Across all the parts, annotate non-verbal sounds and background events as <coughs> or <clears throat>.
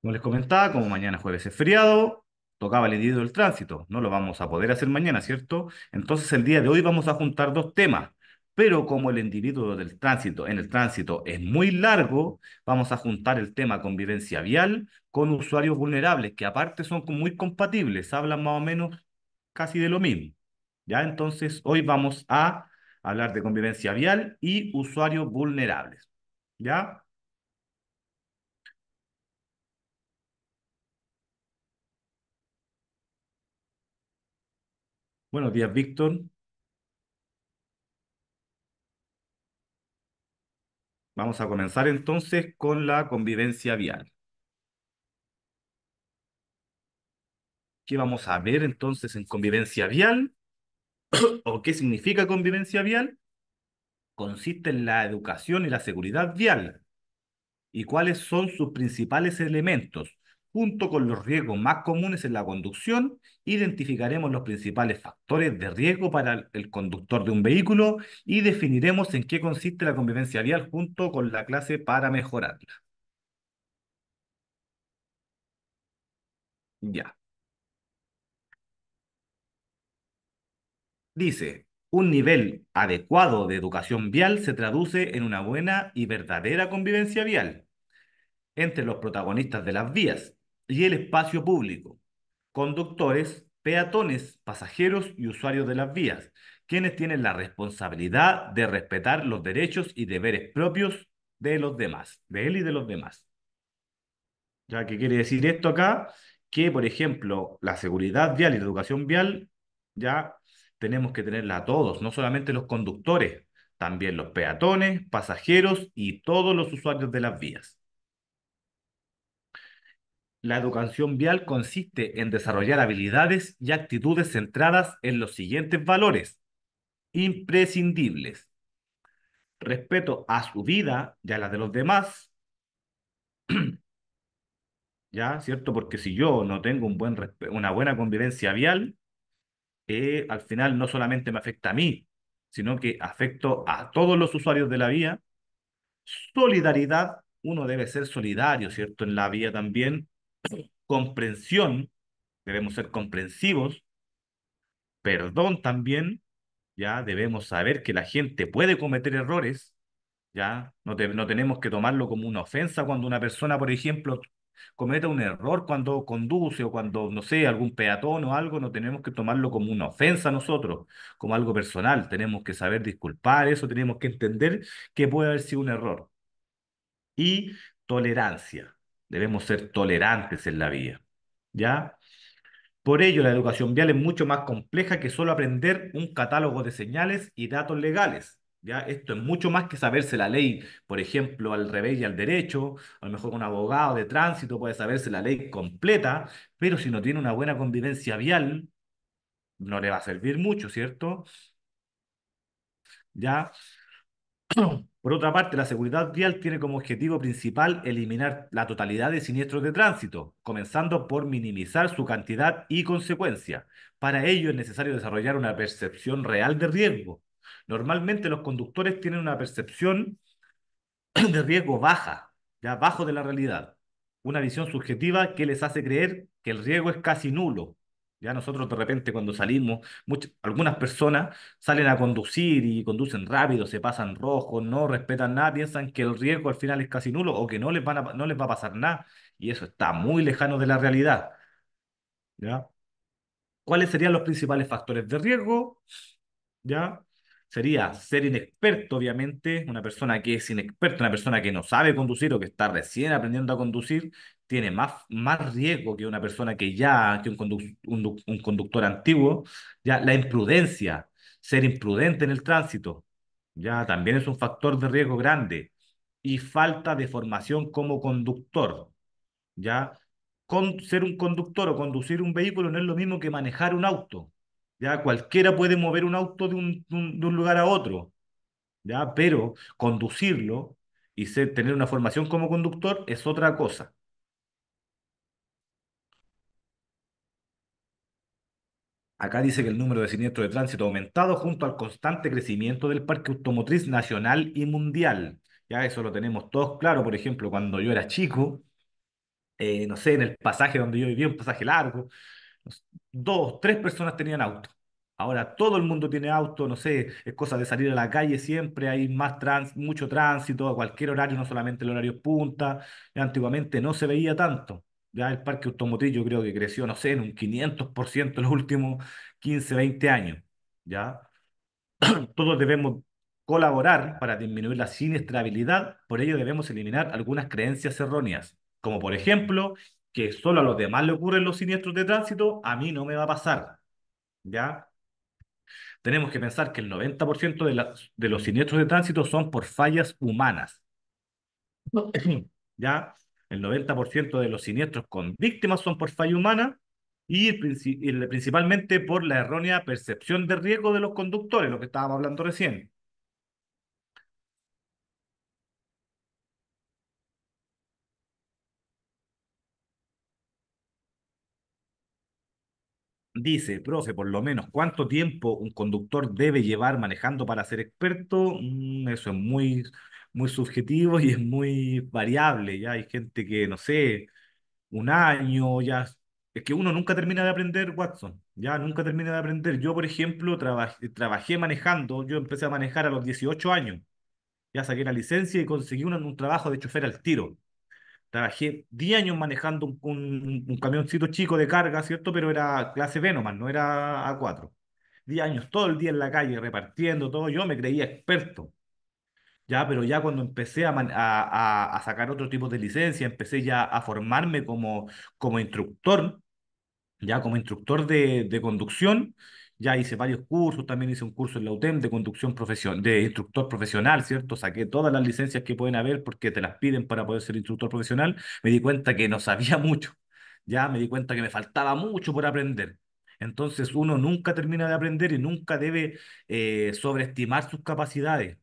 Como les comentaba, como mañana jueves es feriado, tocaba el individuo del tránsito. No lo vamos a poder hacer mañana, ¿cierto? Entonces el día de hoy vamos a juntar dos temas. Pero como el individuo del tránsito en el tránsito es muy largo, vamos a juntar el tema convivencia vial con usuarios vulnerables, que aparte son muy compatibles, hablan más o menos casi de lo mismo. ¿Ya? Entonces hoy vamos a hablar de convivencia vial y usuarios vulnerables. ¿Ya? Buenos días, Víctor. Vamos a comenzar entonces con la convivencia vial. ¿Qué vamos a ver entonces en convivencia vial? <coughs> ¿O qué significa convivencia vial? Consiste en la educación y la seguridad vial. ¿Y cuáles son sus principales elementos? Junto con los riesgos más comunes en la conducción, identificaremos los principales factores de riesgo para el conductor de un vehículo y definiremos en qué consiste la convivencia vial junto con la clase para mejorarla. Ya. Dice, un nivel adecuado de educación vial se traduce en una buena y verdadera convivencia vial entre los protagonistas de las vías, y el espacio público, conductores, peatones, pasajeros y usuarios de las vías, quienes tienen la responsabilidad de respetar los derechos y deberes propios de los demás, de él y de los demás. ¿Ya qué quiere decir esto acá? Que, por ejemplo, la seguridad vial y la educación vial, ya tenemos que tenerla a todos, no solamente los conductores, también los peatones, pasajeros y todos los usuarios de las vías. La educación vial consiste en desarrollar habilidades y actitudes centradas en los siguientes valores imprescindibles. Respeto a su vida y a la de los demás. <clears throat> ¿Ya? ¿Cierto? Porque si yo no tengo una buena convivencia vial, eh, al final no solamente me afecta a mí, sino que afecto a todos los usuarios de la vía. Solidaridad. Uno debe ser solidario, ¿cierto? En la vía también comprensión, debemos ser comprensivos, perdón también, ya debemos saber que la gente puede cometer errores, ya no, tenemos que tomarlo como una ofensa cuando una persona, por ejemplo, cometa un error cuando conduce o cuando, no sé, algún peatón o algo, no tenemos que tomarlo como una ofensa nosotros, como algo personal. Tenemos que saber disculpar eso, tenemos que entender que puede haber sido un error. Y tolerancia. Debemos ser tolerantes en la vía. ¿Ya? Por ello, la educación vial es mucho más compleja que solo aprender un catálogo de señales y datos legales. ¿ya? Esto es mucho más que saberse la ley, por ejemplo, al revés y al derecho. A lo mejor un abogado de tránsito puede saberse la ley completa, pero si no tiene una buena convivencia vial, no le va a servir mucho, ¿cierto? ¿Ya? <clears throat> Por otra parte, la seguridad vial tiene como objetivo principal eliminar la totalidad de siniestros de tránsito, comenzando por minimizar su cantidad y consecuencia. Para ello es necesario desarrollar una percepción real de riesgo. Normalmente los conductores tienen una percepción <clears throat> de riesgo baja, ya bajo de la realidad, una visión subjetiva que les hace creer que el riesgo es casi nulo ya nosotros de repente cuando salimos, muchas, algunas personas salen a conducir y conducen rápido, se pasan rojos, no respetan nada, piensan que el riesgo al final es casi nulo o que no les, van no les va a pasar nada. Y eso está muy lejano de la realidad. ¿Ya? ¿Cuáles serían los principales factores de riesgo? ¿Ya? sería ser inexperto, obviamente, una persona que es inexperta, una persona que no sabe conducir o que está recién aprendiendo a conducir, tiene más, más riesgo que una persona que ya, que un, conductor antiguo, ya la imprudencia, ser imprudente en el tránsito, ya también es un factor de riesgo grande y falta de formación como conductor, ya Con, ser un conductor o conducir un vehículo no es lo mismo que manejar un auto. ¿ya? Cualquiera puede mover un auto de un, lugar a otro, ¿ya? Pero conducirlo y tener una formación como conductor es otra cosa. Acá dice que el número de siniestros de tránsito ha aumentado junto al constante crecimiento del parque automotriz nacional y mundial. Ya eso lo tenemos todos claro. Por ejemplo, cuando yo era chico, eh, no sé, en el pasaje donde yo vivía, un pasaje largo, dos, tres personas tenían auto. Ahora todo el mundo tiene auto, no sé, es cosa de salir a la calle siempre, hay más trans, mucho tránsito a cualquier horario, no solamente el horario punta. Antiguamente no se veía tanto. Ya el parque automotriz yo creo que creció, no sé, en un 500% en los últimos 15, 20 años. ¿ya? <clears throat> Todos debemos colaborar para disminuir la siniestrabilidad, por ello debemos eliminar algunas creencias erróneas, como por ejemplo que solo a los demás le ocurren los siniestros de tránsito, a mí no me va a pasar. ¿Ya? Tenemos que pensar que el 90% de, de los siniestros de tránsito son por fallas humanas. ¿Ya? El 90% de los siniestros con víctimas son por falla humana y principalmente por la errónea percepción de riesgo de los conductores, lo que estábamos hablando recién. Dice, profe, por lo menos, ¿cuánto tiempo un conductor debe llevar manejando para ser experto? Mm, eso es muy, muy subjetivo y es muy variable. Ya hay gente que, no sé, un año, ya. Es que uno nunca termina de aprender, Watson. Ya nunca termina de aprender. Yo, por ejemplo, trabajé manejando. Yo empecé a manejar a los 18 años. Ya saqué la licencia y conseguí un trabajo de chofer al tiro. Trabajé 10 años manejando un, camioncito chico de carga, ¿cierto? Pero era clase B nomás, no era A4. 10 años todo el día en la calle repartiendo todo, yo me creía experto. Ya, pero ya cuando empecé a, a, a, sacar otro tipo de licencia, empecé ya a formarme como, como instructor, ya como instructor de, de conducción, ya hice varios cursos, también hice un curso en la UTEM de conducción profesional, de instructor profesional, ¿cierto? Saqué todas las licencias que pueden haber porque te las piden para poder ser instructor profesional. Me di cuenta que no sabía <laughs> mucho, ya me di cuenta que me faltaba mucho por aprender. Entonces uno nunca termina de aprender y nunca debe eh, sobreestimar sus capacidades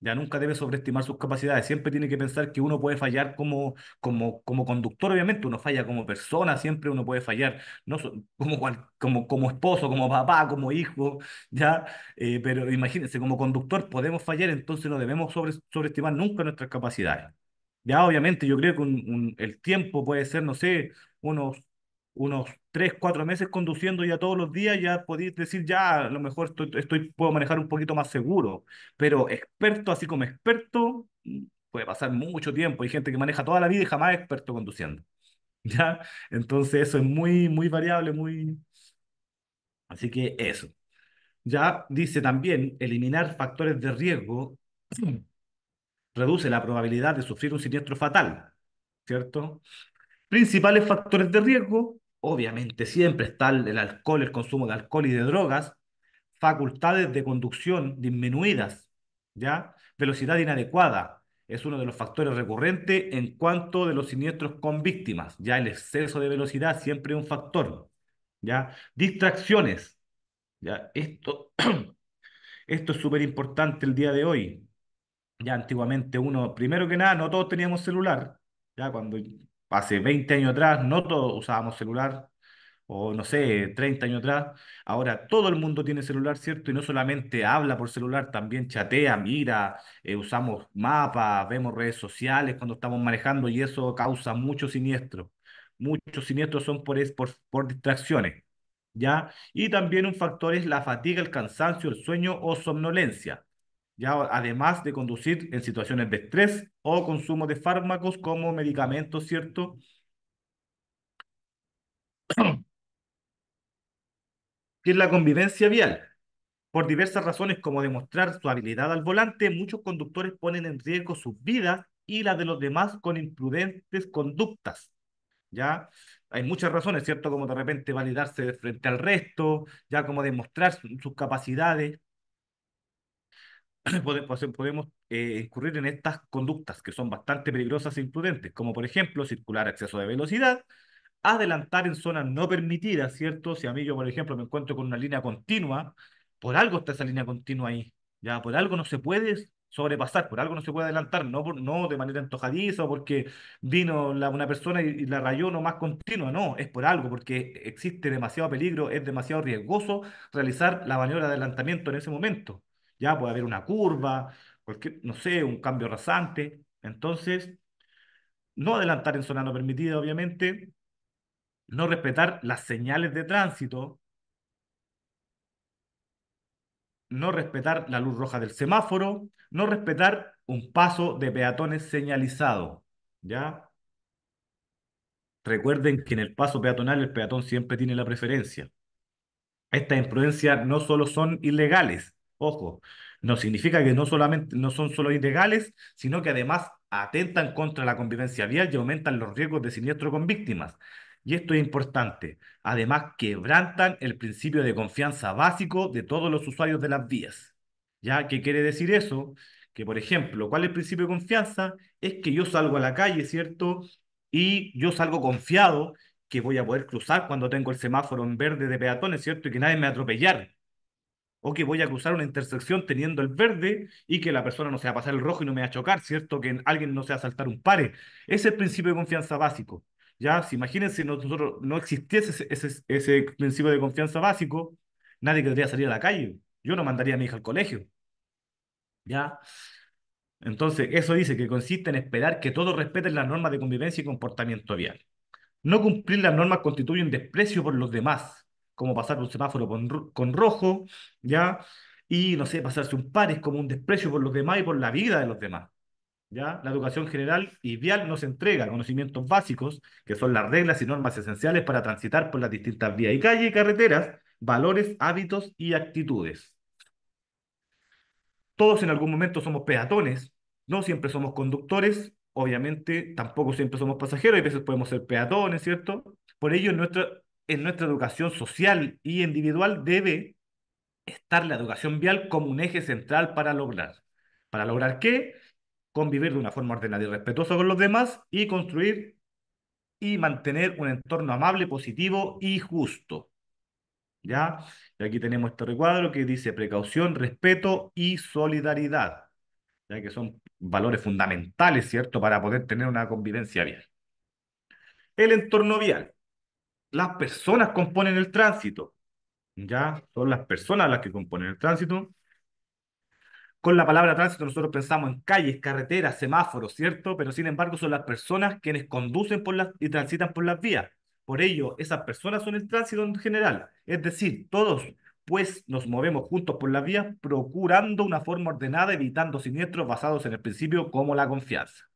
ya nunca debe sobreestimar sus capacidades, siempre tiene que pensar que uno puede fallar como, como, como conductor, obviamente, uno falla como persona, siempre uno puede fallar, no como, como, como esposo, como papá, como hijo, ya, eh, pero imagínense, como conductor podemos fallar, entonces no debemos sobre, sobreestimar nunca nuestras capacidades. Ya, obviamente, yo creo que el tiempo puede ser, no sé, unos unos tres, cuatro meses conduciendo ya todos los días, ya podéis decir, ya a lo mejor estoy, puedo manejar un poquito más seguro, pero experto, así como experto, puede pasar mucho tiempo. Hay gente que maneja toda la vida y jamás experto conduciendo. <laughs> ¿Ya? Entonces eso es muy, muy variable, muy... Así que eso. Ya dice también, eliminar factores de riesgo <clears throat> reduce la probabilidad de sufrir un siniestro fatal, ¿cierto? Principales factores de riesgo, obviamente siempre está el alcohol, el consumo de alcohol y de drogas, facultades de conducción disminuidas, ¿ya? Velocidad inadecuada es uno de los factores recurrentes en cuanto de los siniestros con víctimas, ¿ya? El exceso de velocidad siempre es un factor, ¿ya? Distracciones, ¿ya? Esto, <clears throat> esto es súper importante el día de hoy. Ya antiguamente uno, primero que nada, no todos teníamos celular, ya cuando hace 20 años atrás no todos usábamos celular, o no sé, 30 años atrás. Ahora todo el mundo tiene celular, ¿cierto? Y no solamente habla por celular, también chatea, mira, eh, usamos mapas, vemos redes sociales cuando estamos manejando y eso causa mucho siniestro. Muchos siniestros son por, por, por distracciones, ¿ya? Y también un factor es la fatiga, el cansancio, el sueño o somnolencia además de conducir en situaciones de estrés o consumo de fármacos como medicamentos, ¿cierto? <clears throat> ¿Qué es la convivencia vial. Por diversas razones, como demostrar su habilidad al volante, muchos conductores ponen en riesgo sus vidas y las de los demás con imprudentes conductas. ¿Ya? Hay muchas razones, ¿cierto? Como de repente validarse frente al resto, ya como demostrar sus capacidades. <clears throat> podemos eh, incurrir en estas conductas que son bastante peligrosas e imprudentes, como por ejemplo circular a exceso de velocidad, adelantar en zonas no permitidas, ¿cierto? Si a mí yo, por ejemplo, me encuentro con una línea continua, por algo está esa línea continua ahí, ya por algo no se puede sobrepasar, por algo no se puede adelantar, no, por, no de manera antojadiza o porque vino la, una persona y, y, la rayó no más continua, no, es por algo, porque existe demasiado peligro, es demasiado riesgoso realizar la maniobra de adelantamiento en ese momento ya puede haber una curva, porque no sé, un cambio rasante. Entonces, no adelantar en zona no permitida, obviamente, no respetar las señales de tránsito, no respetar la luz roja del semáforo, no respetar un paso de peatones señalizado, ¿ya? Recuerden que en el paso peatonal el peatón siempre tiene la preferencia. Estas imprudencias no solo son ilegales, Ojo, no significa que no solamente no son solo ilegales, sino que además atentan contra la convivencia vial y aumentan los riesgos de siniestro con víctimas. Y esto es importante. Además, quebrantan el principio de confianza básico de todos los usuarios de las vías. ¿Ya qué quiere decir eso? Que, por ejemplo, ¿cuál es el principio de confianza? Es que yo salgo a la calle, ¿cierto? Y yo salgo confiado que voy a poder cruzar cuando tengo el semáforo en verde de peatones, ¿cierto? Y que nadie me atropelle o que voy a cruzar una intersección teniendo el verde y que la persona no se va a pasar el rojo y no me va a chocar, ¿cierto? Que alguien no se va a saltar un pare. Ese es el principio de confianza básico. Ya, si imagínense, nosotros no existiese ese, ese principio de confianza básico, nadie querría salir a la calle. Yo no mandaría a mi hija al colegio. ¿Ya? Entonces, eso dice que consiste en esperar que todos respeten las normas de convivencia y comportamiento vial. No cumplir las normas constituye un desprecio por los demás, como pasar un semáforo con, rojo, ¿ya? Y, no sé, pasarse un par es como un desprecio por los demás y por la vida de los demás. ¿Ya? La educación general y vial nos entrega conocimientos básicos, que son las reglas y normas esenciales para transitar por las distintas vías y calles y carreteras, valores, hábitos y actitudes. Todos en algún momento somos peatones, no siempre somos conductores, obviamente tampoco siempre somos pasajeros, a veces podemos ser peatones, ¿cierto? Por ello, nuestra en nuestra educación social y individual debe estar la educación vial como un eje central para lograr. ¿Para lograr qué? Convivir de una forma ordenada y respetuosa con los demás y construir y mantener un entorno amable, positivo y justo. ¿Ya? Y aquí tenemos este recuadro que dice precaución, respeto y solidaridad, ya que son valores fundamentales, ¿cierto?, para poder tener una convivencia vial. El entorno vial las personas componen el tránsito. ¿Ya? Son las personas las que componen el tránsito. Con la palabra tránsito nosotros pensamos en calles, carreteras, semáforos, ¿cierto? Pero sin embargo son las personas quienes conducen por las, y transitan por las vías. Por ello, esas personas son el tránsito en general. Es decir, todos pues nos movemos juntos por las vías procurando una forma ordenada, evitando siniestros basados en el principio como la confianza.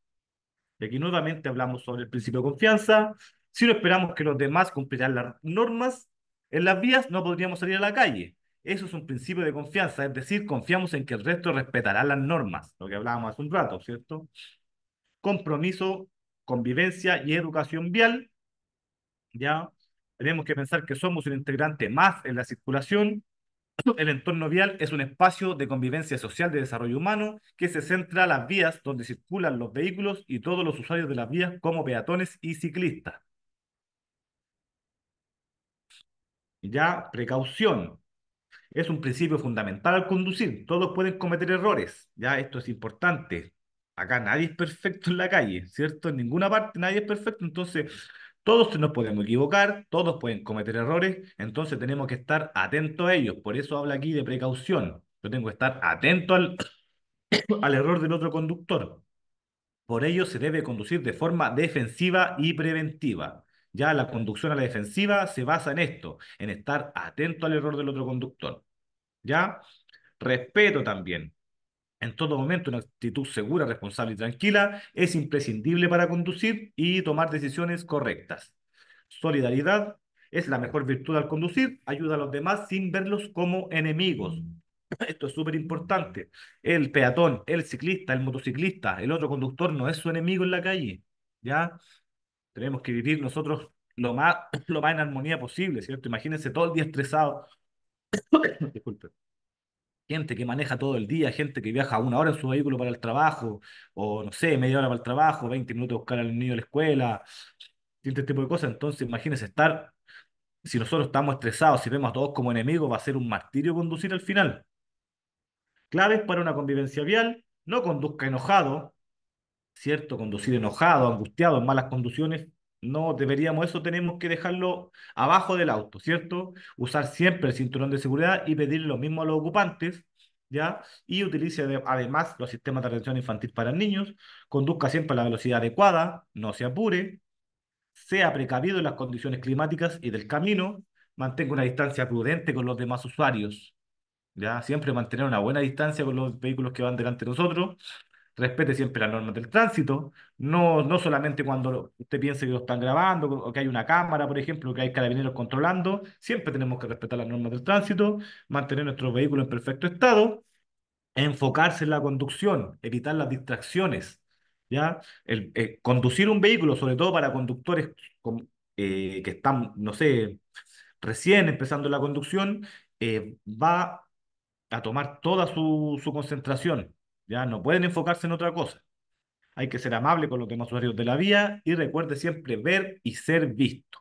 Y aquí nuevamente hablamos sobre el principio de confianza, si no esperamos que los demás cumplirán las normas en las vías, no podríamos salir a la calle. Eso es un principio de confianza, es decir, confiamos en que el resto respetará las normas, lo que hablábamos hace un rato, ¿cierto? Compromiso, convivencia y educación vial. Ya tenemos que pensar que somos un integrante más en la circulación. El entorno vial es un espacio de convivencia social de desarrollo humano que se centra en las vías donde circulan los vehículos y todos los usuarios de las vías como peatones y ciclistas. Ya, precaución. Es un principio fundamental al conducir. Todos pueden cometer errores. Ya, esto es importante. Acá nadie es perfecto en la calle, ¿cierto? En ninguna parte nadie es perfecto. Entonces, todos nos podemos equivocar, todos pueden cometer errores. Entonces, tenemos que estar atentos a ellos. Por eso habla aquí de precaución. Yo tengo que estar atento al, <coughs> al error del otro conductor. Por ello, se debe conducir de forma defensiva y preventiva. Ya la conducción a la defensiva se basa en esto, en estar atento al error del otro conductor. ¿Ya? Respeto también. En todo momento, una actitud segura, responsable y tranquila es imprescindible para conducir y tomar decisiones correctas. Solidaridad es la mejor virtud al conducir, ayuda a los demás sin verlos como enemigos. <clears throat> Esto es súper importante. El peatón, el ciclista, el motociclista, el otro conductor no es su enemigo en la calle, ¿ya? Tenemos que vivir nosotros lo más, <coughs> lo más en armonía posible, ¿cierto? Imagínense todo el día estresado. <coughs> Gente que maneja todo el día, gente que viaja una hora en su vehículo para el trabajo, o no sé, media hora para el trabajo, 20 minutos buscar al niño a la escuela, este tipo de cosas. Entonces, imagínense estar, si nosotros estamos estresados, si vemos a todos como enemigos, va a ser un martirio conducir al final. Claves para una convivencia vial, no conduzca enojado, ¿cierto? Conducir enojado, angustiado, en malas condiciones no deberíamos, eso tenemos que dejarlo abajo del auto, ¿cierto? Usar siempre el cinturón de seguridad y pedir lo mismo a los ocupantes, ¿ya? Y utilice además los sistemas de atención infantil para niños, conduzca siempre a la velocidad adecuada, no se apure, sea precavido en las condiciones climáticas y del camino, mantenga una distancia prudente con los demás usuarios, ¿ya? Siempre mantener una buena distancia con los vehículos que van delante de nosotros respete siempre las normas del tránsito, no, no solamente cuando usted piense que lo están grabando o que hay una cámara, por ejemplo, que hay carabineros controlando, siempre tenemos que respetar las normas del tránsito, mantener nuestro vehículo en perfecto estado, enfocarse en la conducción, evitar las distracciones, ¿ya? El, eh, conducir un vehículo, sobre todo para conductores eh, que están, no sé, recién empezando la conducción, eh, va a tomar toda su, su concentración, ya no pueden enfocarse en otra cosa. Hay que ser amable con los demás usuarios de la vía y recuerde siempre ver y ser visto.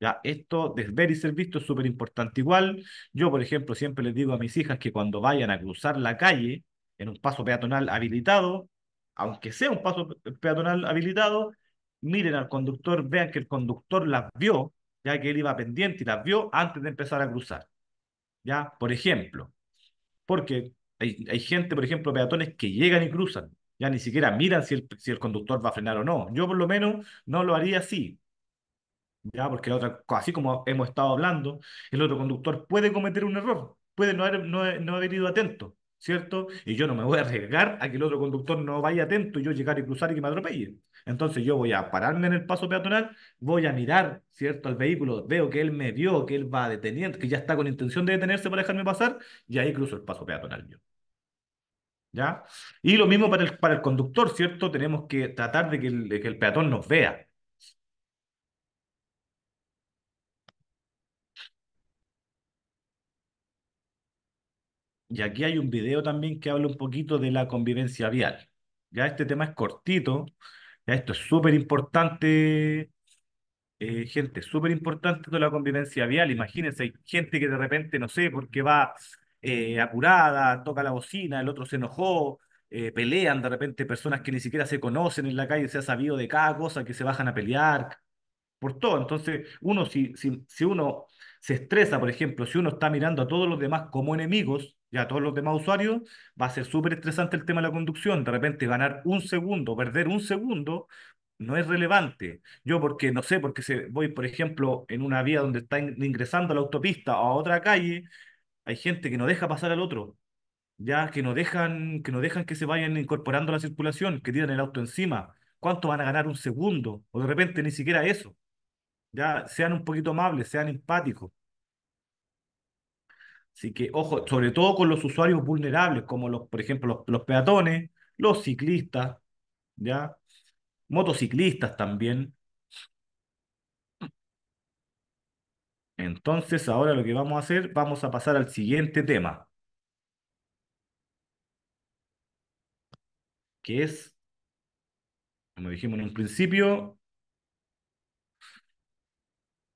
Ya, esto de ver y ser visto es súper importante. Igual, yo, por ejemplo, siempre les digo a mis hijas que cuando vayan a cruzar la calle en un paso peatonal habilitado, aunque sea un paso peatonal habilitado, miren al conductor, vean que el conductor las vio, ya que él iba pendiente y las vio antes de empezar a cruzar. ¿Ya? Por ejemplo, porque hay, hay gente, por ejemplo, peatones que llegan y cruzan. Ya ni siquiera miran si el, si el conductor va a frenar o no. Yo por lo menos no lo haría así. Ya, porque la otra, así como hemos estado hablando, el otro conductor puede cometer un error, puede no haber, no, haber ido atento, ¿cierto? Y yo no me voy a arriesgar a que el otro conductor no vaya atento y yo llegar y cruzar y que me atropelle. Entonces yo voy a pararme en el paso peatonal, voy a mirar, ¿cierto?, al vehículo, veo que él me vio, que él va deteniendo, que ya está con intención de detenerse para dejarme pasar, y ahí cruzo el paso peatonal yo. ¿Ya? Y lo mismo para el, para el conductor, ¿cierto? Tenemos que tratar de que el, que el peatón nos vea. Y aquí hay un video también que habla un poquito de la convivencia vial. Ya este tema es cortito, esto es súper importante, eh, gente, súper importante toda la convivencia vial. Imagínense, hay gente que de repente, no sé, porque va eh, apurada, toca la bocina, el otro se enojó, eh, pelean de repente personas que ni siquiera se conocen en la calle, se ha sabido de cada cosa, que se bajan a pelear, por todo. Entonces, uno, si, si uno se estresa, por ejemplo, si uno está mirando a todos los demás como enemigos, ya todos los demás usuarios, va a ser súper estresante el tema de la conducción. De repente ganar un segundo, perder un segundo, no es relevante. Yo porque, no sé, porque se, voy, por ejemplo, en una vía donde está ingresando a la autopista o a otra calle, hay gente que no deja pasar al otro, ya que no dejan que, no dejan que se vayan incorporando a la circulación, que tiran el auto encima. ¿Cuánto van a ganar un segundo? O de repente ni siquiera eso. Ya, sean un poquito amables, sean empáticos. Así que, ojo, sobre todo con los usuarios vulnerables, como los, por ejemplo, los, peatones, los ciclistas, ¿ya? Motociclistas también. Entonces, ahora lo que vamos a hacer, vamos a pasar al siguiente tema. Que es, como dijimos en un principio,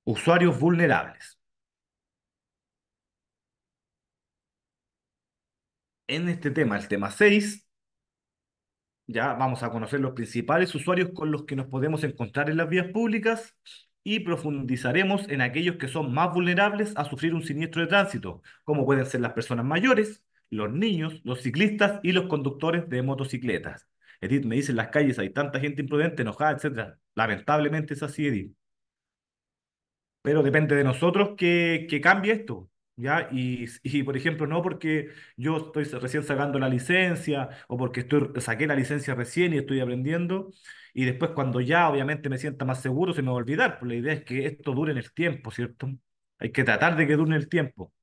usuarios vulnerables. en este tema, el tema 6, ya vamos a conocer los principales usuarios con los que nos podemos encontrar en las vías públicas y profundizaremos en aquellos que son más vulnerables a sufrir un siniestro de tránsito, como pueden ser las personas mayores, los niños, los ciclistas y los conductores de motocicletas. Edith, me dice en las calles hay tanta gente imprudente, enojada, etcétera. Lamentablemente es así, Edith. Pero depende de nosotros que, que cambie esto. Y, por ejemplo, no porque yo estoy recién sacando la licencia o porque estoy, saqué la licencia recién y estoy aprendiendo y después cuando ya obviamente me sienta más seguro se me va a olvidar, pues la idea es que esto dure en el tiempo, ¿cierto? Hay que tratar de que dure en el tiempo.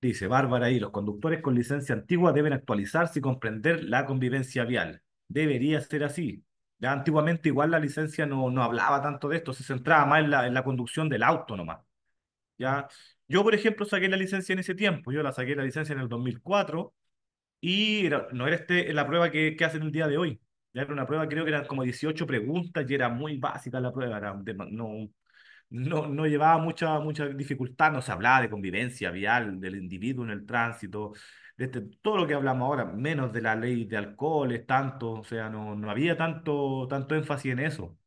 Dice Bárbara y los conductores con licencia antigua deben actualizarse y comprender la convivencia vial. Debería ser así. Ya antiguamente igual la licencia no, no hablaba tanto de esto, se centraba más en la, en la conducción del auto nomás. ¿ya? Yo, por ejemplo, saqué la licencia en ese tiempo, yo la saqué la licencia en el 2004 y no era este, la prueba que, que hacen el día de hoy. era una prueba, creo que eran como 18 preguntas y era muy básica la prueba, era no, no, no, llevaba mucha, mucha dificultad, no se hablaba de convivencia vial, del individuo en el tránsito, este, todo lo que hablamos ahora, menos de la ley de alcoholes, tanto, o sea, no, no había tanto, tanto énfasis en eso.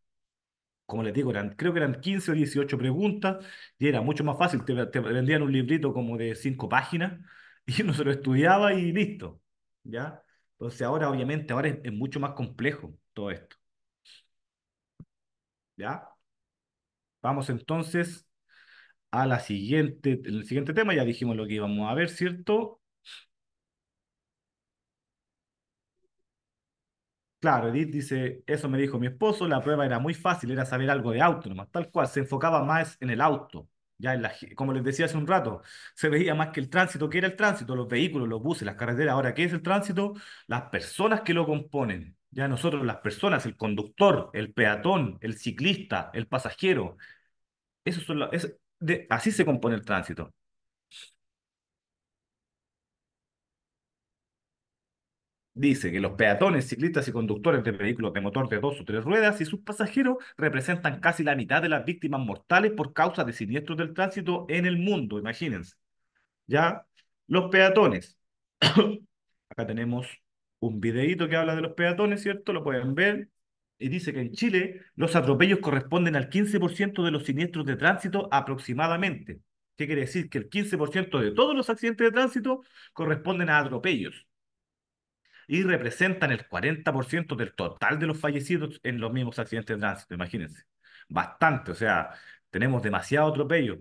Como les digo, eran, creo que eran 15 o 18 preguntas y era mucho más fácil, te, vendían un librito como de 5 páginas <laughs> y uno se lo estudiaba y listo, ¿ya? Entonces ahora, obviamente, ahora es, es mucho más complejo todo esto. ¿Ya? Vamos entonces a la siguiente, el siguiente tema, ya dijimos lo que íbamos a ver, ¿cierto? Claro, Edith dice, eso me dijo mi esposo, la prueba era muy fácil, era saber algo de auto nomás, tal cual, se enfocaba más en el auto, ya como les decía hace un rato, se veía más que el tránsito, que era el tránsito, los vehículos, los buses, las carreteras, ahora, ¿qué es el tránsito? Las personas que lo componen, ya nosotros las personas, el conductor, el peatón, el ciclista, el pasajero, eso es así se compone el tránsito. Dice que los peatones, ciclistas y conductores de vehículos de motor de dos o tres ruedas y sus pasajeros representan casi la mitad de las víctimas mortales por causa de siniestros del tránsito en el mundo, imagínense. ¿Ya? Los peatones. <coughs> Acá tenemos un videíto que habla de los peatones, ¿cierto? Lo pueden ver. Y dice que en Chile los atropellos corresponden al 15% de los siniestros de tránsito aproximadamente. ¿Qué quiere decir? Que el 15% de todos los accidentes de tránsito corresponden a atropellos y representan el 40% del total de los fallecidos en los mismos accidentes de tránsito, imagínense. Bastante, o sea, tenemos demasiado atropello,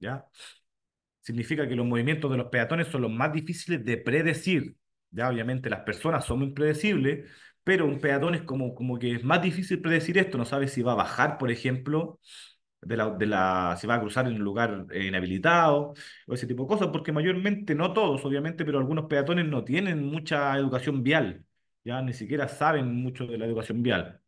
¿ya? Significa que los movimientos de los peatones son los más difíciles de predecir, ya obviamente las personas son muy predecibles, pero un peatón es como, como que es más difícil predecir esto, no sabe si va a bajar, por ejemplo, de la, se va a cruzar en un lugar inhabilitado, o ese tipo de cosas, porque mayormente, no todos obviamente, pero algunos peatones no tienen mucha educación vial, ya ni siquiera saben mucho de la educación vial.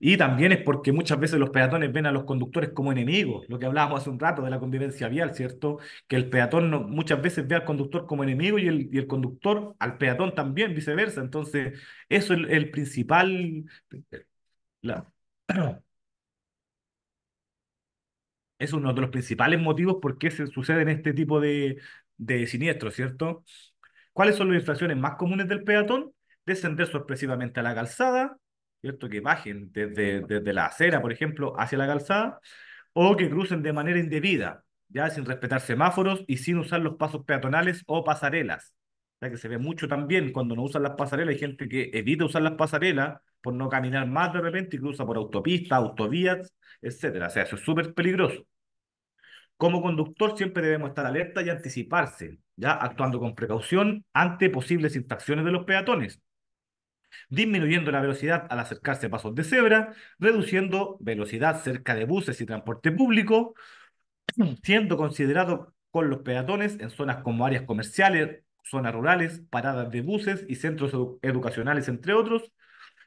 Y también es porque muchas veces los peatones ven a los conductores como enemigos, lo que hablábamos hace un rato de la convivencia vial, ¿cierto? Que el peatón muchas veces ve al conductor como enemigo y el, el conductor al peatón también, viceversa. Entonces, eso es el, el principal, la, <clears throat> es uno de los principales motivos por qué se suceden este tipo de, de siniestros, ¿cierto? ¿Cuáles son las infracciones más comunes del peatón? Descender sorpresivamente a la calzada, ¿cierto? Que bajen desde, desde la acera, por ejemplo, hacia la calzada, o que crucen de manera indebida, ya sin respetar semáforos y sin usar los pasos peatonales o pasarelas. ya que se ve mucho también cuando no usan las pasarelas, hay gente que evita usar las pasarelas por no caminar más de repente incluso por autopistas, autovías, etcétera. O sea, eso es súper peligroso. Como conductor siempre debemos estar alerta y anticiparse, ya actuando con precaución ante posibles infracciones de los peatones, disminuyendo la velocidad al acercarse a pasos de cebra, reduciendo velocidad cerca de buses y transporte público, siendo considerado con los peatones en zonas como áreas comerciales, zonas rurales, paradas de buses y centros educacionales, entre otros,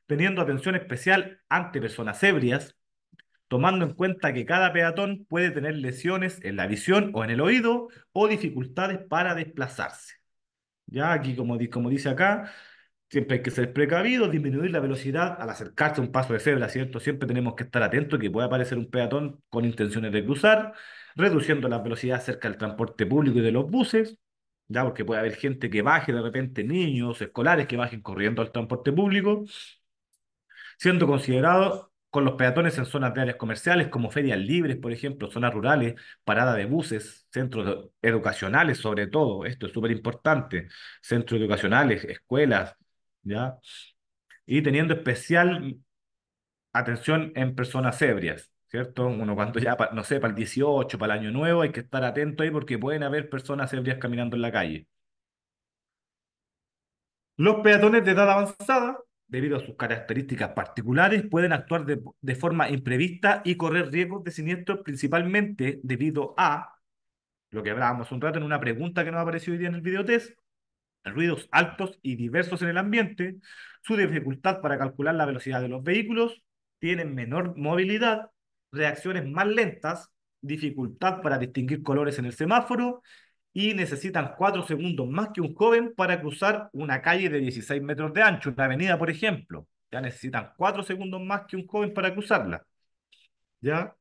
teniendo atención especial ante personas ebrias, tomando en cuenta que cada peatón puede tener lesiones en la visión o en el oído o dificultades para desplazarse. Ya aquí, como, dice acá, siempre hay que ser precavido disminuir la velocidad al acercarse a un paso de cebra, ¿cierto? Siempre tenemos que estar atentos que pueda aparecer un peatón con intenciones de cruzar, reduciendo la velocidad cerca del transporte público y de los buses, ¿ya? Porque puede haber gente que baje de repente, niños, escolares que bajen corriendo al transporte público, siendo considerado con los peatones en zonas de áreas comerciales como ferias libres, por ejemplo, zonas rurales, parada de buses, centros educacionales sobre todo, esto es súper importante, centros educacionales, escuelas, ¿ya? Y teniendo especial atención en personas ebrias, ¿cierto? Uno cuando ya, no sé, para el 18, para el año nuevo, hay que estar atento ahí porque pueden haber personas ebrias caminando en la calle. Los peatones de edad avanzada debido a sus características particulares, pueden actuar de, forma imprevista y correr riesgos de siniestro principalmente debido a, lo que hablábamos un rato en una pregunta que nos apareció hoy día en el videotest, ruidos altos y diversos en el ambiente, su dificultad para calcular la velocidad de los vehículos, tienen menor movilidad, reacciones más lentas, dificultad para distinguir colores en el semáforo y necesitan cuatro segundos más que un joven para cruzar una calle de 16 metros de ancho, una avenida, por ejemplo. Ya necesitan cuatro segundos más que un joven para cruzarla. ¿Ya?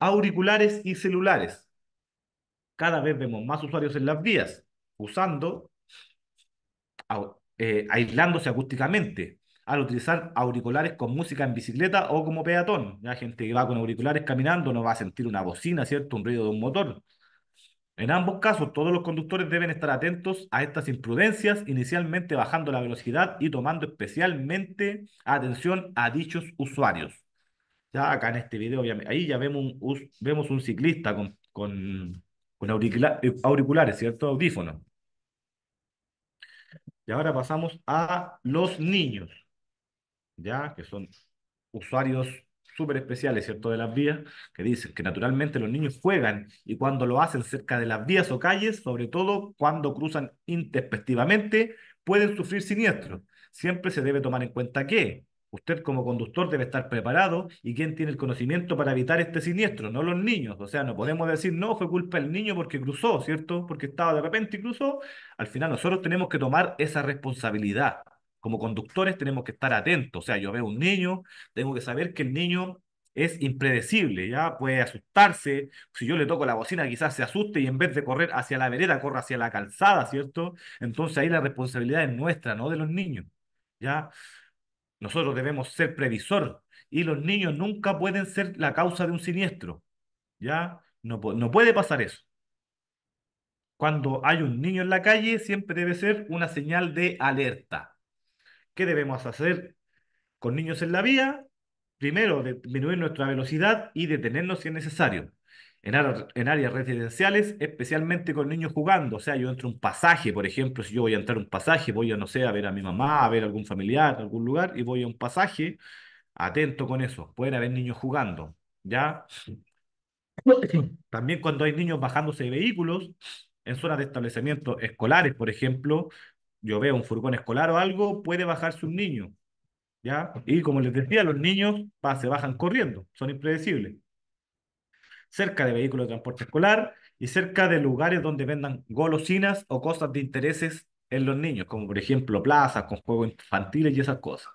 Auriculares y celulares. Cada vez vemos más usuarios en las vías, usando, eh, aislándose acústicamente, al utilizar auriculares con música en bicicleta o como peatón. La gente que va con auriculares caminando no va a sentir una bocina, ¿cierto? Un ruido de un motor. En ambos casos, todos los conductores deben estar atentos a estas imprudencias, inicialmente bajando la velocidad y tomando especialmente atención a dichos usuarios. Ya acá en este video, ahí ya vemos un, ciclista con, eh, auriculares, ¿cierto? Audífonos. Y ahora pasamos a los niños, ya que son usuarios súper especiales, ¿cierto?, de las vías, que dicen que naturalmente los niños juegan y cuando lo hacen cerca de las vías o calles, sobre todo cuando cruzan intempestivamente, pueden sufrir siniestros. Siempre se debe tomar en cuenta que Usted como conductor debe estar preparado y quién tiene el conocimiento para evitar este siniestro, no los niños. O sea, no podemos decir, no, fue culpa del niño porque cruzó, ¿cierto? Porque estaba de repente y cruzó. Al final nosotros tenemos que tomar esa responsabilidad como conductores tenemos que estar atentos. O sea, yo veo un niño, tengo que saber que el niño es impredecible, ya puede asustarse. Si yo le toco la bocina, quizás se asuste y en vez de correr hacia la vereda, corra hacia la calzada, ¿cierto? Entonces ahí la responsabilidad es nuestra, no de los niños, ya. Nosotros debemos ser previsor y los niños nunca pueden ser la causa de un siniestro, ya. No, no puede pasar eso. Cuando hay un niño en la calle, siempre debe ser una señal de alerta. ¿Qué debemos hacer con niños en la vía? Primero, disminuir nuestra velocidad y detenernos si es necesario. En, áreas residenciales, especialmente con niños jugando, o sea, yo entro a un pasaje, por ejemplo, si yo voy a entrar a un pasaje, voy a, no sé, a ver a mi mamá, a ver a algún familiar, algún lugar, y voy a un pasaje, atento con eso, pueden haber niños jugando, ¿ya? <coughs> También cuando hay niños bajándose de vehículos, en zonas de establecimientos escolares, por ejemplo, yo veo un furgón escolar o algo, puede bajarse un niño. ¿ya? Y como les decía, los niños se bajan corriendo, son impredecibles. Cerca de vehículos de transporte escolar y cerca de lugares donde vendan golosinas o cosas de intereses en los niños, como por ejemplo plazas con juegos infantiles y esas cosas.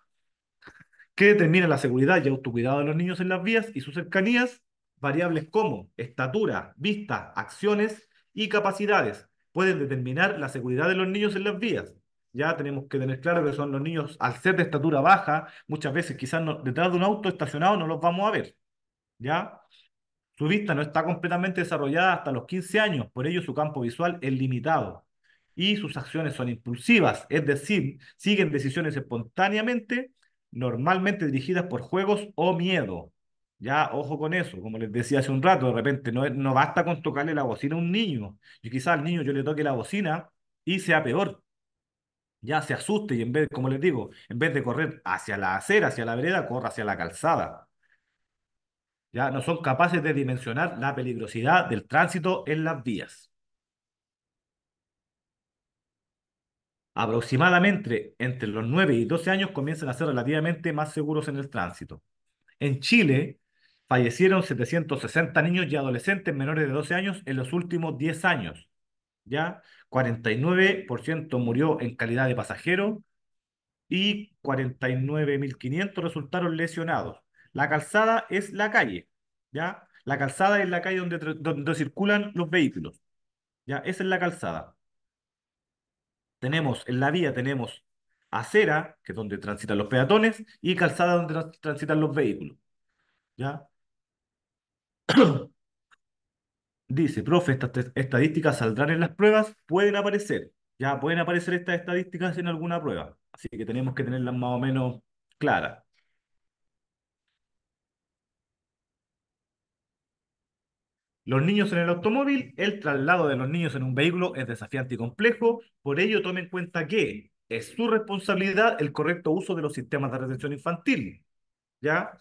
¿Qué determina la seguridad y autocuidado de los niños en las vías y sus cercanías? Variables como estatura, vista, acciones y capacidades, pueden determinar la seguridad de los niños en las vías. Ya tenemos que tener claro que son los niños al ser de estatura baja, muchas veces quizás detrás de un auto estacionado no los vamos a ver. ¿Ya? Su vista no está completamente desarrollada hasta los 15 años, por ello su campo visual es limitado y sus acciones son impulsivas, es decir, siguen decisiones espontáneamente, normalmente dirigidas por juegos o miedo. Ya, ojo con eso, como les decía hace un rato, de repente no, no basta con tocarle la bocina a un niño. Y quizás al niño yo le toque la bocina y sea peor. Ya se asuste y en vez, como les digo, en vez de correr hacia la acera, hacia la vereda, corre hacia la calzada. Ya no son capaces de dimensionar la peligrosidad del tránsito en las vías. aproximadamente entre los 9 y 12 años comienzan a ser relativamente más seguros en el tránsito. En Chile, fallecieron 760 niños y adolescentes menores de 12 años en los últimos 10 años. ¿ya? 49% murió en calidad de pasajero y 49.500 resultaron lesionados. La calzada es la calle, ¿ya? La calzada es la calle donde, donde circulan los vehículos, ¿ya? Esa es la calzada. Tenemos, en la vía tenemos acera, que es donde transitan los peatones, y calzada donde transitan los vehículos, ¿ya? <coughs> Dice, profe, estas estadísticas saldrán en las pruebas, pueden aparecer. Ya pueden aparecer estas estadísticas en alguna prueba. Así que tenemos que tenerlas más o menos claras. Los niños en el automóvil, el traslado de los niños en un vehículo es desafiante y complejo, por ello tome en cuenta que es su responsabilidad el correcto uso de los sistemas de retención infantil. ¿Ya?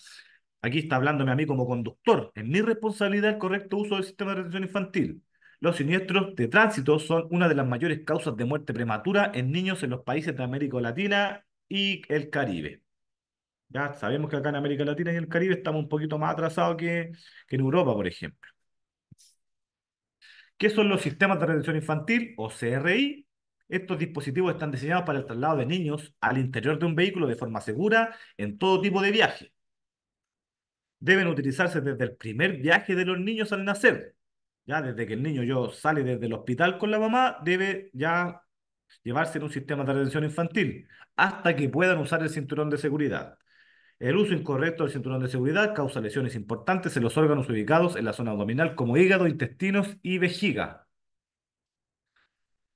Aquí está hablándome a mí como conductor. Es mi responsabilidad el correcto uso del sistema de retención infantil. Los siniestros de tránsito son una de las mayores causas de muerte prematura en niños en los países de América Latina y el Caribe. Ya sabemos que acá en América Latina y el Caribe estamos un poquito más atrasados que, en Europa, por ejemplo. ¿Qué son los sistemas de retención infantil o CRI? Estos dispositivos están diseñados para el traslado de niños al interior de un vehículo de forma segura en todo tipo de viaje deben utilizarse desde el primer viaje de los niños al nacer. Ya desde que el niño sale desde el hospital con la mamá, debe ya llevarse en un sistema de retención infantil hasta que puedan usar el cinturón de seguridad. El uso incorrecto del cinturón de seguridad causa lesiones importantes en los órganos ubicados en la zona abdominal como hígado, intestinos y vejiga.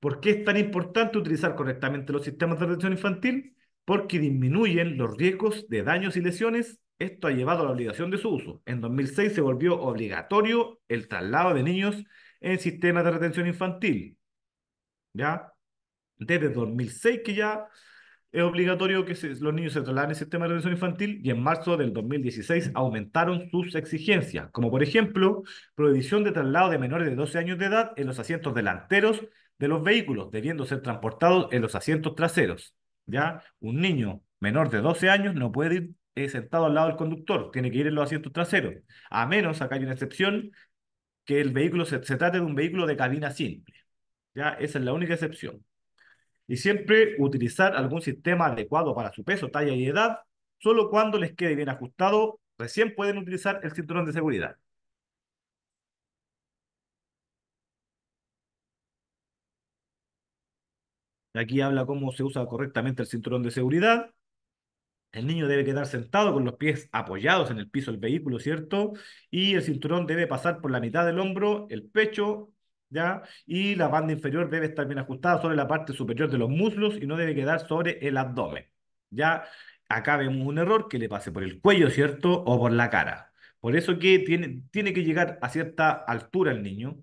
¿Por qué es tan importante utilizar correctamente los sistemas de retención infantil? Porque disminuyen los riesgos de daños y lesiones esto ha llevado a la obligación de su uso. En 2006 se volvió obligatorio el traslado de niños en sistemas de retención infantil. ¿Ya? Desde 2006 que ya es obligatorio que los niños se trasladen en sistema de retención infantil y en marzo del 2016 aumentaron sus exigencias, como por ejemplo prohibición de traslado de menores de 12 años de edad en los asientos delanteros de los vehículos, debiendo ser transportados en los asientos traseros. ¿Ya? Un niño menor de 12 años no puede ir eh, sentado al lado del conductor, tiene que ir en los asientos traseros, a menos, acá hay una excepción, que el vehículo se, trate de un vehículo de cabina simple. ¿ya? Esa es la única excepción. Y siempre utilizar algún sistema adecuado para su peso, talla y edad, solo cuando les quede bien ajustado, recién pueden utilizar el cinturón de seguridad. Aquí habla cómo se usa correctamente el cinturón de seguridad. El niño debe quedar sentado con los pies apoyados en el piso del vehículo, ¿cierto? Y el cinturón debe pasar por la mitad del hombro, el pecho, ¿ya? Y la banda inferior debe estar bien ajustada sobre la parte superior de los muslos y no debe quedar sobre el abdomen, ¿ya? Acá vemos un error que le pase por el cuello, ¿cierto? O por la cara. Por eso que tiene, tiene que llegar a cierta altura el niño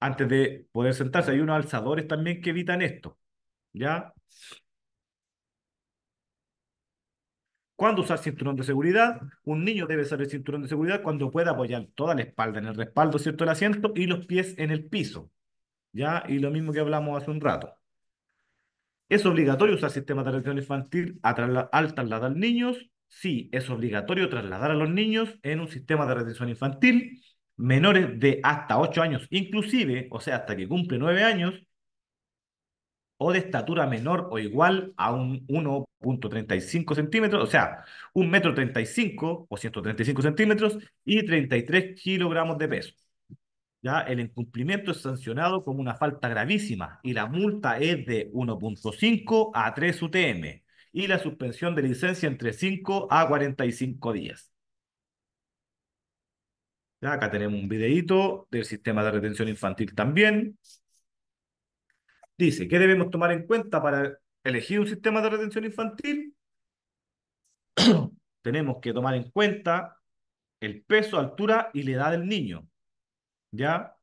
antes de poder sentarse. Hay unos alzadores también que evitan esto, ¿ya? ¿Cuándo usar cinturón de seguridad? Un niño debe usar el cinturón de seguridad cuando pueda apoyar toda la espalda en el respaldo, ¿cierto? El asiento y los pies en el piso. ¿Ya? Y lo mismo que hablamos hace un rato. ¿Es obligatorio usar sistema de retención infantil al trasladar niños? Sí, es obligatorio trasladar a los niños en un sistema de retención infantil menores de hasta 8 años, inclusive, o sea, hasta que cumple 9 años, o de estatura menor o igual a un 1.35 centímetros, o sea, un metro 35 o 135 centímetros y 33 kilogramos de peso. ¿Ya? El incumplimiento es sancionado como una falta gravísima y la multa es de 1.5 a 3 UTM y la suspensión de licencia entre 5 a 45 días. Acá tenemos un videito del sistema de retención infantil también. Dice, ¿qué debemos tomar en cuenta para elegir un sistema de retención infantil? <clears throat> Tenemos que tomar en cuenta el peso, altura y la edad del niño. ¿Ya?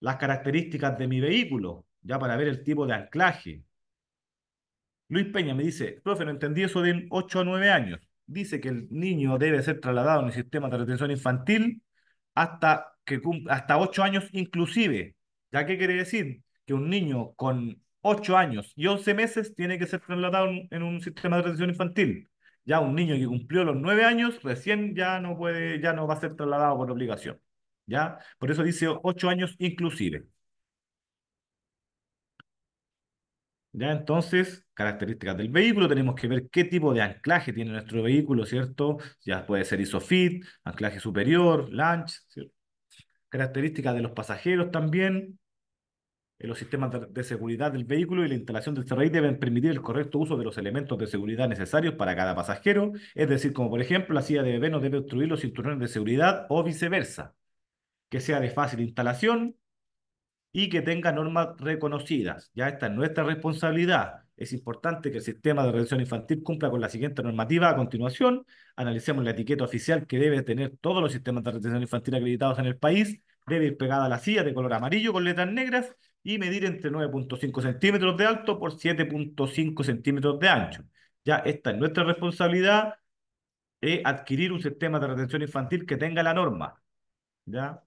Las características de mi vehículo, ya para ver el tipo de anclaje. Luis Peña me dice, profe, no entendí eso de 8 a 9 años. Dice que el niño debe ser trasladado en el sistema de retención infantil hasta, que, hasta 8 años inclusive. ¿Ya qué quiere decir? que un niño con 8 años y 11 meses tiene que ser trasladado en un sistema de atención infantil. Ya un niño que cumplió los 9 años recién ya no puede, ya no va a ser trasladado por obligación. ¿Ya? Por eso dice 8 años inclusive. ¿Ya? Entonces, características del vehículo, tenemos que ver qué tipo de anclaje tiene nuestro vehículo, ¿cierto? Ya puede ser ISOFIT, anclaje superior, launch, ¿cierto? Características de los pasajeros también, eh, los sistemas de seguridad del vehículo y la instalación del CRI deben permitir el correcto uso de los elementos de seguridad necesarios para cada pasajero, es decir, como por ejemplo la silla de bebé no debe obstruir los cinturones de seguridad o viceversa, que sea de fácil instalación y que tenga normas reconocidas. Ya esta es nuestra responsabilidad. Es importante que el sistema de retención infantil cumpla con la siguiente normativa. A continuación, analicemos la etiqueta oficial que debe tener todos los sistemas de retención infantil acreditados en el país. Debe ir pegada a la silla de color amarillo con letras negras y medir entre 9.5 centímetros de alto por 7.5 centímetros de ancho. Ya esta es nuestra responsabilidad, eh, adquirir un sistema de retención infantil que tenga la norma. ¿Ya?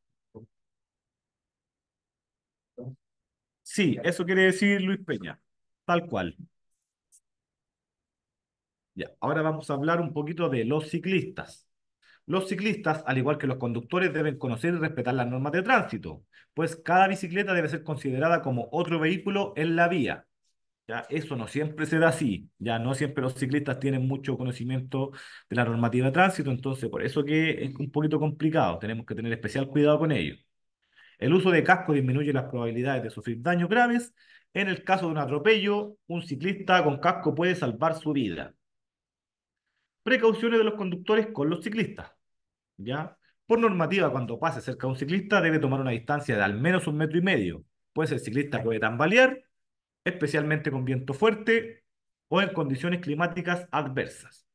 Sí, eso quiere decir Luis Peña, tal cual. Ya, ahora vamos a hablar un poquito de los ciclistas. Los ciclistas, al igual que los conductores, deben conocer y respetar las normas de tránsito, pues cada bicicleta debe ser considerada como otro vehículo en la vía. Ya, eso no siempre se da así, ya no siempre los ciclistas tienen mucho conocimiento de la normativa de tránsito, entonces por eso que es un poquito complicado, tenemos que tener especial cuidado con ello. El uso de casco disminuye las probabilidades de sufrir daños graves. En el caso de un atropello, un ciclista con casco puede salvar su vida. Precauciones de los conductores con los ciclistas. Por normativa, cuando pase cerca de un ciclista, debe tomar una distancia de al menos un metro y medio, pues el ciclista puede tambalear, especialmente con viento fuerte o en condiciones climáticas adversas.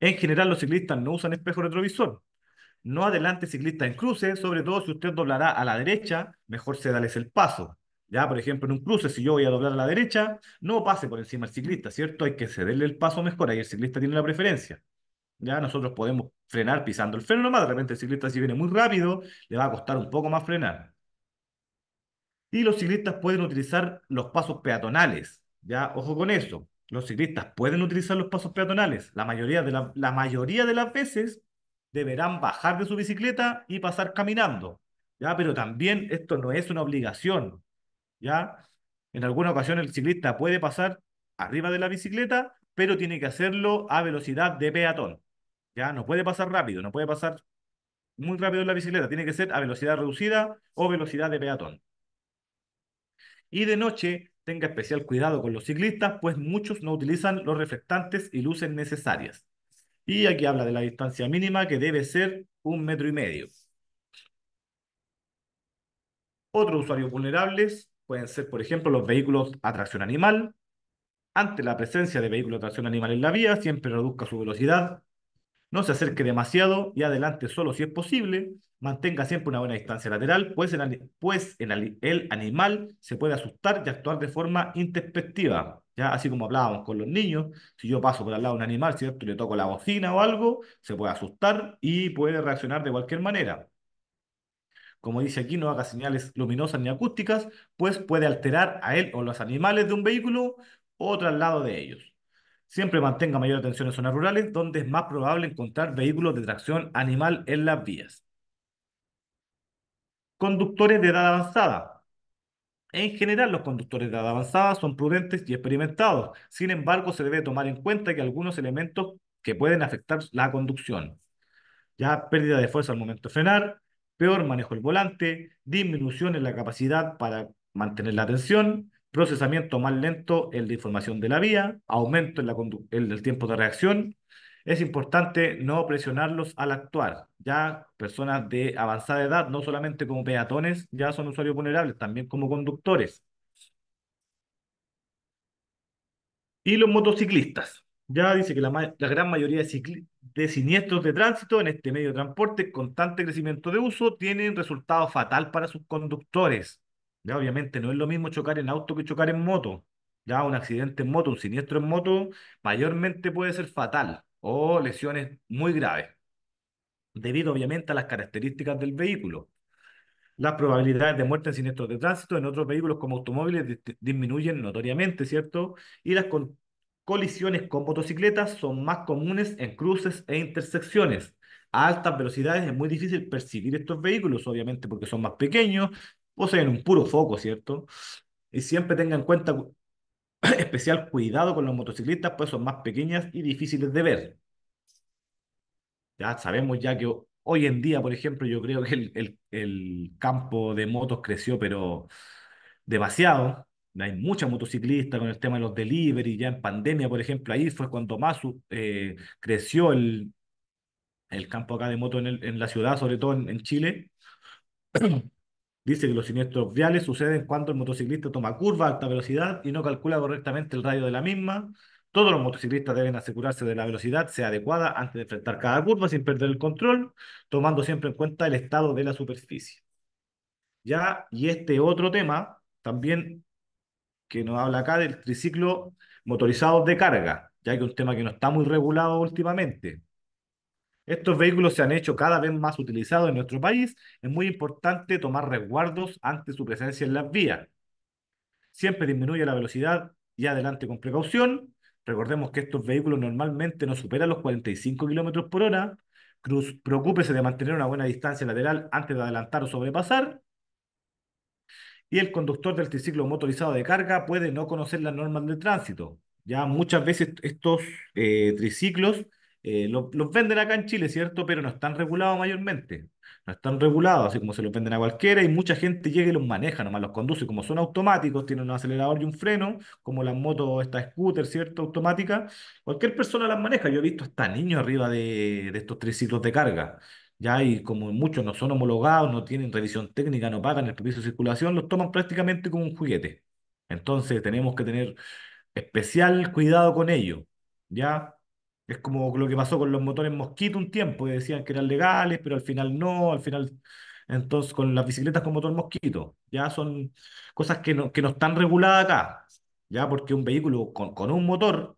En general, los ciclistas no usan espejo retrovisor. No adelante ciclista en cruce, sobre todo si usted doblará a la derecha, mejor se dales el paso. Ya, por ejemplo, en un cruce, si yo voy a doblar a la derecha, no pase por encima el ciclista, ¿cierto? Hay que cederle el paso mejor, ahí el ciclista tiene la preferencia. Ya nosotros podemos frenar pisando el freno nomás, de repente el ciclista si viene muy rápido, le va a costar un poco más frenar. Y los ciclistas pueden utilizar los pasos peatonales, ya, ojo con eso. Los ciclistas pueden utilizar los pasos peatonales. La mayoría de, la, la mayoría de las veces deberán bajar de su bicicleta y pasar caminando. ¿ya? Pero también esto no es una obligación. ¿ya? En alguna ocasión el ciclista puede pasar arriba de la bicicleta, pero tiene que hacerlo a velocidad de peatón, ¿ya? No puede pasar rápido, no puede pasar muy rápido en la bicicleta, tiene que ser a velocidad reducida o velocidad de peatón. Y de noche tenga especial cuidado con los ciclistas, pues muchos no utilizan los reflectantes y luces necesarias. Y aquí habla de la distancia mínima que debe ser un metro y medio. Otro usuario vulnerable es pueden ser, por ejemplo, los vehículos a tracción animal. Ante la presencia de vehículos a tracción animal en la vía, siempre reduzca su velocidad, no se acerque demasiado y adelante solo si es posible, mantenga siempre una buena distancia lateral, pues, el, pues el, animal se puede asustar y actuar de forma introspectiva. ¿ya? Así como hablábamos con los niños, si yo paso por al lado de un animal, ¿cierto? le toco la bocina o algo, se puede asustar y puede reaccionar de cualquier manera como dice aquí, no haga señales luminosas ni acústicas, pues puede alterar a él o los animales de un vehículo o traslado de ellos. Siempre mantenga mayor atención en zonas rurales, donde es más probable encontrar vehículos de tracción animal en las vías. Conductores de edad avanzada. En general, los conductores de edad avanzada son prudentes y experimentados. Sin embargo, se debe tomar en cuenta que algunos elementos que pueden afectar la conducción. Ya pérdida de fuerza al momento de frenar, peor manejo del volante, disminución en la capacidad para mantener la atención, procesamiento más lento en la información de la vía, aumento en, el tiempo de reacción. Es importante no presionarlos al actuar. Ya personas de avanzada edad, no solamente como peatones, ya son usuarios vulnerables, también como conductores. Y los motociclistas. Ya dice que la, gran mayoría de, ciclistas, de siniestros de tránsito en este medio de transporte, constante crecimiento de uso, tienen resultado fatal para sus conductores. Ya, obviamente no es lo mismo chocar en auto que chocar en moto. Ya un accidente en moto, un siniestro en moto, mayormente puede ser fatal o lesiones muy graves, debido obviamente a las características del vehículo. Las probabilidades de muerte en siniestros de tránsito en otros vehículos como automóviles disminuyen notoriamente, ¿cierto? Y las Colisiones con motocicletas son más comunes en cruces e intersecciones. A altas velocidades es muy difícil percibir estos vehículos, obviamente porque son más pequeños, poseen un puro foco, ¿cierto? Y siempre tenga en cuenta <coughs> especial cuidado con los motociclistas, pues son más pequeñas y difíciles de ver. Ya sabemos ya que hoy en día, por ejemplo, yo creo que el, el campo de motos creció, pero demasiado hay muchas motociclistas con el tema de los delivery, ya en pandemia, por ejemplo, ahí fue cuando más eh, creció el, el campo acá de moto en, la ciudad, sobre todo en, en Chile. <clears throat> Dice que los siniestros viales suceden cuando el motociclista toma curva a alta velocidad y no calcula correctamente el radio de la misma. Todos los motociclistas deben asegurarse de la velocidad sea adecuada antes de enfrentar cada curva sin perder el control, tomando siempre en cuenta el estado de la superficie. Ya, y este otro tema también que nos habla acá del triciclo motorizado de carga, ya que es un tema que no está muy regulado últimamente. Estos vehículos se han hecho cada vez más utilizados en nuestro país. Es muy importante tomar resguardos ante su presencia en las vías. Siempre disminuye la velocidad y adelante con precaución. Recordemos que estos vehículos normalmente no superan los 45 km por hora. Cruz, preocúpese de mantener una buena distancia lateral antes de adelantar o sobrepasar y el conductor del triciclo motorizado de carga puede no conocer las normas de tránsito. Ya muchas veces estos eh, triciclos eh, los venden acá en Chile, ¿cierto? Pero no están regulados mayormente. No están regulados, así como se los venden a cualquiera, y mucha gente llega y los maneja, nomás los conduce. Como son automáticos, tienen un acelerador y un freno, como las motos, esta scooter, ¿cierto? Automática. Cualquier persona las maneja. Yo he visto hasta niños arriba de, de estos triciclos de carga ya y como muchos no son homologados, no tienen revisión técnica, no pagan el permiso de circulación, los toman prácticamente como un juguete. Entonces tenemos que tener especial cuidado con ello, ¿ya? Es como lo que pasó con los motores mosquito un tiempo, que decían que eran legales, pero al final no, al final... Entonces, con las bicicletas con motor mosquito, ya son cosas que no, que no están reguladas acá, ya porque un vehículo con, con un motor,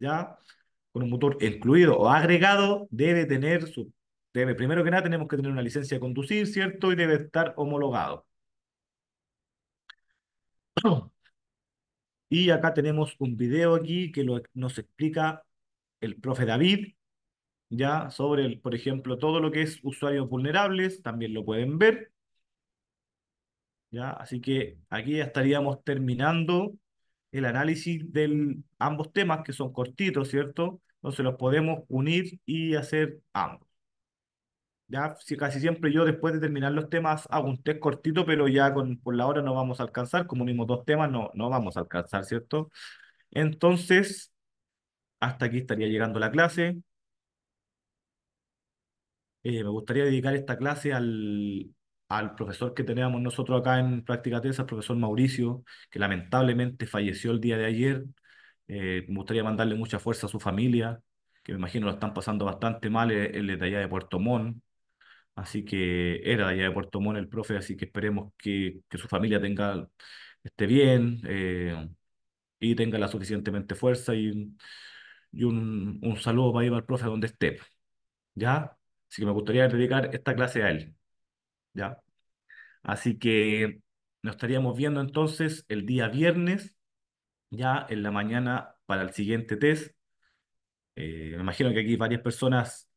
ya con un motor incluido o agregado, debe tener su Debe, primero que nada, tenemos que tener una licencia de conducir, ¿cierto? Y debe estar homologado. <clears throat> Y acá tenemos un video aquí que nos explica el profe David, ya sobre, el, por ejemplo, todo lo que es usuarios vulnerables, también lo pueden ver. ¿Ya? Así que aquí ya estaríamos terminando el análisis de ambos temas que son cortitos, ¿cierto? Entonces los podemos unir y hacer ambos. Ya, casi siempre yo después de terminar los temas hago un test cortito, pero ya con, por la hora no vamos a alcanzar, como unimos dos temas no, no vamos a alcanzar, ¿cierto? Entonces, hasta aquí estaría llegando la clase. Eh, me gustaría dedicar esta clase al, profesor que teníamos nosotros acá en Práctica Tesa, el profesor Mauricio, que lamentablemente falleció el día de ayer. Eh, me gustaría mandarle mucha fuerza a su familia, que me imagino lo están pasando bastante mal, en eh, el de de Puerto Montt. Así que era allá de Puerto Montt el profe, así que esperemos que, que su familia tenga, esté bien eh, y tenga la suficientemente fuerza y, y un, un, saludo para llevar al profe donde esté. ¿Ya? Así que me gustaría dedicar esta clase a él. ¿Ya? Así que nos estaríamos viendo entonces el día viernes, ya en la mañana para el siguiente test. Eh, me imagino que aquí varias personas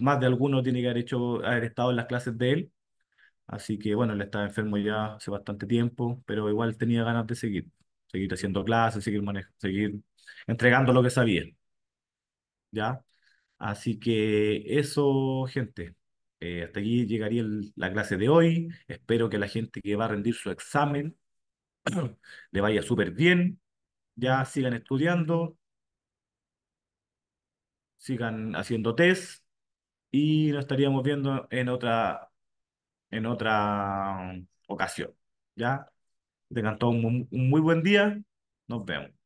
más de alguno tiene que haber hecho, haber estado en las clases de él. Así que bueno, él estaba enfermo ya hace bastante tiempo, pero igual tenía ganas de seguir, seguir haciendo clases, seguir seguir entregando lo que sabía. ¿Ya? Así que eso, gente. Eh, hasta aquí llegaría la clase de hoy. Espero que la gente que va a rendir su examen <clears throat> le vaya súper bien. Ya sigan estudiando, sigan haciendo test y nos estaríamos viendo en otra, en otra ocasión. ¿Ya? te cantó un muy buen día. Nos vemos.